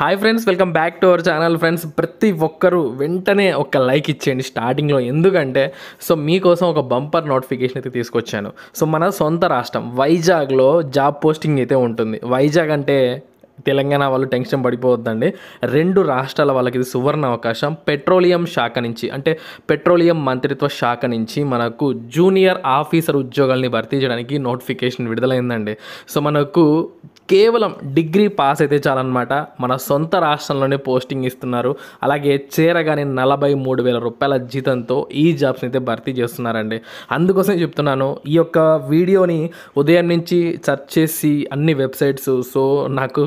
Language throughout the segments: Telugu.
hi friends welcome back to our channel friends ప్రతి ఒక్కరూ వెంటనే ఒక లైక్ ఇచ్చేయండి స్టార్టింగ్లో ఎందుకంటే సో మీకోసం ఒక బంపర్ నోటిఫికేషన్ అయితే తీసుకొచ్చాను సో మన సొంత రాష్ట్రం వైజాగ్లో జాబ్ పోస్టింగ్ అయితే ఉంటుంది వైజాగ్ అంటే తెలంగాణ వాళ్ళు టెన్షన్ పడిపోవద్దండి రెండు రాష్ట్రాల వాళ్ళకి ఇది సువర్ణ అవకాశం పెట్రోలియం శాఖ నుంచి అంటే పెట్రోలియం మంత్రిత్వ శాఖ నుంచి మనకు జూనియర్ ఆఫీసర్ ఉద్యోగాల్ని భర్తీ చేయడానికి నోటిఫికేషన్ విడుదలైందండి సో మనకు కేవలం డిగ్రీ పాస్ అయితే చాలన్నమాట మన సొంత రాష్ట్రంలోనే పోస్టింగ్ ఇస్తున్నారు అలాగే చేరగానే నలభై మూడు వేల రూపాయల జీతంతో ఈ జాబ్స్ని అయితే భర్తీ చేస్తున్నారండి అందుకోసం చెప్తున్నాను ఈ యొక్క వీడియోని ఉదయం నుంచి సెర్చ్ చేసి అన్ని వెబ్సైట్స్ సో నాకు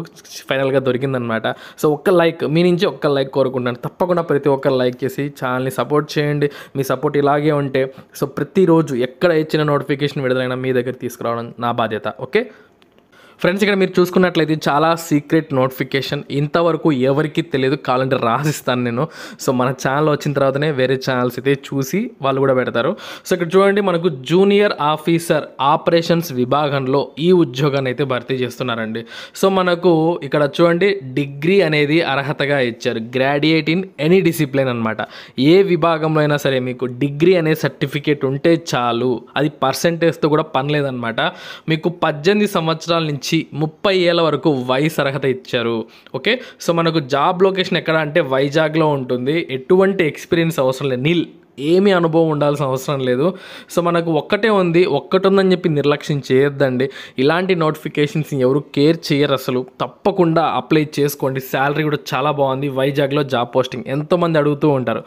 ఫైనల్గా దొరికిందనమాట సో ఒక్క లైక్ మీ నుంచి ఒక్క లైక్ కోరుకుంటున్నాను తప్పకుండా ప్రతి ఒక్కరు లైక్ చేసి ఛానల్ని సపోర్ట్ చేయండి మీ సపోర్ట్ ఇలాగే ఉంటే సో ప్రతిరోజు ఎక్కడ ఇచ్చిన నోటిఫికేషన్ విడుదలైనా మీ దగ్గర తీసుకురావడం నా బాధ్యత ఓకే ఫ్రెండ్స్ ఇక్కడ మీరు చూసుకున్నట్లయితే చాలా సీక్రెట్ నోటిఫికేషన్ ఇంతవరకు ఎవరికి తెలియదు కాలంటే రాసిస్తాను నేను సో మన ఛానల్ వచ్చిన తర్వాతనే వేరే ఛానల్స్ అయితే చూసి వాళ్ళు కూడా పెడతారు సో ఇక్కడ చూడండి మనకు జూనియర్ ఆఫీసర్ ఆపరేషన్స్ విభాగంలో ఈ ఉద్యోగాన్ని అయితే భర్తీ చేస్తున్నారండి సో మనకు ఇక్కడ చూడండి డిగ్రీ అనేది అర్హతగా ఇచ్చారు గ్రాడ్యుయేట్ ఇన్ ఎనీ డిసిప్లిన్ అనమాట ఏ విభాగంలో అయినా సరే మీకు డిగ్రీ అనే సర్టిఫికేట్ ఉంటే చాలు అది పర్సంటేజ్తో కూడా పనిలేదన్నమాట మీకు పద్దెనిమిది సంవత్సరాల నుంచి నుంచి ముప్పై ఏళ్ళ వరకు వయసు అర్హత ఇచ్చారు ఓకే సో మనకు జాబ్ లొకేషన్ ఎక్కడ అంటే వైజాగ్లో ఉంటుంది ఎటువంటి ఎక్స్పీరియన్స్ అవసరం లేదు నీల్ ఏమీ అనుభవం ఉండాల్సిన అవసరం లేదు సో మనకు ఒక్కటే ఉంది ఒక్కటి ఉందని చెప్పి నిర్లక్ష్యం చేయొద్దండి ఇలాంటి నోటిఫికేషన్స్ ఎవరు కేర్ చేయరు అసలు తప్పకుండా అప్లై చేసుకోండి శాలరీ కూడా చాలా బాగుంది వైజాగ్లో జాబ్ పోస్టింగ్ ఎంతోమంది అడుగుతూ ఉంటారు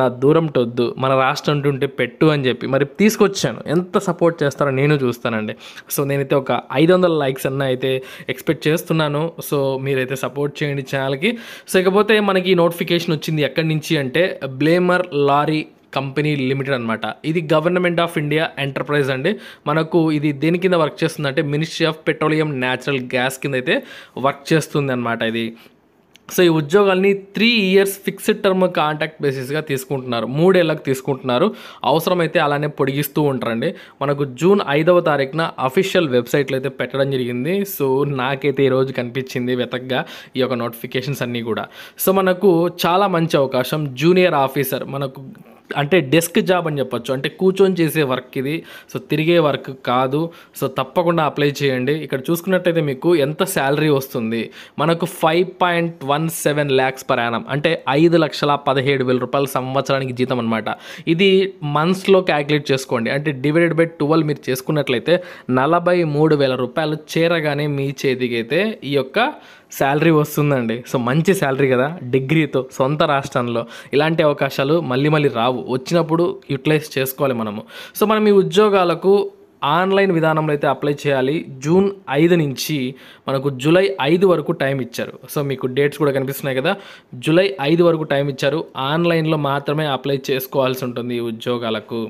నా దూరం టొద్దు మన రాష్ట్రం ఉంటే పెట్టు అని చెప్పి మరి తీసుకొచ్చాను ఎంత సపోర్ట్ చేస్తారో నేను చూస్తానండి సో నేనైతే ఒక ఐదు వందల లైక్స్ అన్న అయితే ఎక్స్పెక్ట్ చేస్తున్నాను సో మీరైతే సపోర్ట్ చేయండి ఛానల్కి సో ఇకపోతే మనకి నోటిఫికేషన్ వచ్చింది ఎక్కడి నుంచి అంటే బ్లేమర్ లారీ కంపెనీ లిమిటెడ్ అనమాట ఇది గవర్నమెంట్ ఆఫ్ ఇండియా ఎంటర్ప్రైజ్ అండి మనకు ఇది దేని కింద వర్క్ చేస్తుందంటే ministry of petroleum natural gas కింద అయితే వర్క్ చేస్తుంది అనమాట ఇది సో ఈ ఉద్యోగాల్ని three years fixed term contract బేసిస్గా తీసుకుంటున్నారు మూడేళ్ళకు తీసుకుంటున్నారు అవసరమైతే అలానే పొడిగిస్తూ ఉంటారండి మనకు జూన్ ఐదవ తారీఖున అఫీషియల్ వెబ్సైట్లో అయితే పెట్టడం జరిగింది సో నాకైతే ఈరోజు కనిపించింది వెతక్గా ఈ యొక్క నోటిఫికేషన్స్ అన్నీ కూడా సో మనకు చాలా మంచి అవకాశం జూనియర్ ఆఫీసర్ మనకు అంటే డెస్క్ జాబ్ అని చెప్పొచ్చు అంటే కూర్చొని చేసే వర్క్ ఇది సో తిరిగే వర్క్ కాదు సో తప్పకుండా అప్లై చేయండి ఇక్కడ చూసుకున్నట్టయితే మీకు ఎంత శాలరీ వస్తుంది మనకు five point one seven lakhs per annum అంటే ఐదు లక్షల పదిహేడు వేల రూపాయలు సంవత్సరానికి జీతం అనమాట ఇది మంత్స్లో క్యాల్కులేట్ చేసుకోండి అంటే డివైడెడ్ బై ట్వెల్వ్ మీరు చేసుకున్నట్లయితే నలభై మూడు వేల రూపాయలు చేరగానే మీ చేతికి అయితే ఈ యొక్క శాలరీ వస్తుందండి సో మంచి శాలరీ కదా డిగ్రీతో సొంత రాష్ట్రంలో ఇలాంటి అవకాశాలు మళ్ళీ మళ్ళీ రావు వచ్చినప్పుడు యూటిలైజ్ చేసుకోవాలి మనము సో మనం ఈ ఉద్యోగాలకు ఆన్లైన్ విధానంలో అయితే అప్లై చేయాలి జూన్ ఐదు నుంచి మనకు జూలై ఐదు వరకు టైం ఇచ్చారు సో మీకు డేట్స్ కూడా కనిపిస్తున్నాయి కదా జూలై ఐదు వరకు టైం ఇచ్చారు ఆన్లైన్లో మాత్రమే అప్లై చేసుకోవాల్సి ఉంటుంది ఈ ఉద్యోగాలకు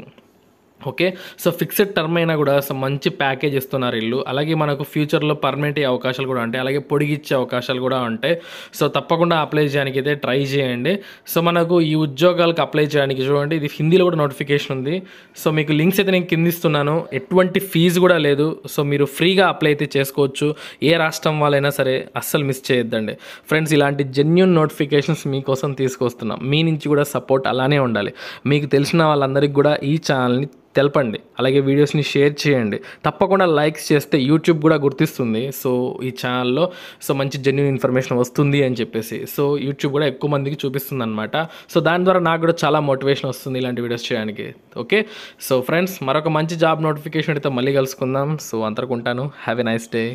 ఓకే సో ఫిక్స్డ్ టర్మ్ అయినా కూడా సో మంచి ప్యాకేజ్ ఇస్తున్నారు ఇల్లు అలాగే మనకు ఫ్యూచర్లో పర్మనెంట్ అయ్యే అవకాశాలు కూడా ఉంటాయి అలాగే పొడిగిచ్చే అవకాశాలు కూడా ఉంటాయి సో తప్పకుండా అప్లై చేయడానికి అయితే ట్రై చేయండి సో మనకు ఈ ఉద్యోగాలకు అప్లై చేయడానికి చూడండి ఇది హిందీలో కూడా నోటిఫికేషన్ ఉంది సో మీకు లింక్స్ అయితే నేను కింద ఇస్తున్నాను ఎటువంటి ఫీజు కూడా లేదు సో మీరు ఫ్రీగా అప్లై అయితే చేసుకోవచ్చు ఏ రాష్ట్రం వాళ్ళైనా సరే అస్సలు మిస్ చేయొద్దండి ఫ్రెండ్స్ ఇలాంటి జెన్యున్ నోటిఫికేషన్స్ మీకోసం తీసుకొస్తున్నాం మీ నుంచి కూడా సపోర్ట్ అలానే ఉండాలి మీకు తెలిసిన వాళ్ళందరికీ కూడా ఈ ఛానల్ని తెలపండి అలాగే వీడియోస్ని షేర్ చేయండి తప్పకుండా లైక్స్ చేస్తే యూట్యూబ్ కూడా గుర్తిస్తుంది సో ఈ ఛానల్లో సో మంచి జెన్యున్ ఇన్ఫర్మేషన్ వస్తుంది అని చెప్పేసి సో యూట్యూబ్ కూడా ఎక్కువ మందికి చూపిస్తుంది అనమాట సో దాని ద్వారా నాకు కూడా చాలా మోటివేషన్ వస్తుంది ఇలాంటి వీడియోస్ చేయడానికి ఓకే సో ఫ్రెండ్స్ మరొక మంచి జాబ్ నోటిఫికేషన్ అయితే మళ్ళీ కలుసుకుందాం సో అంతకుంటాను హ్యావ్ ఎ నైస్ డే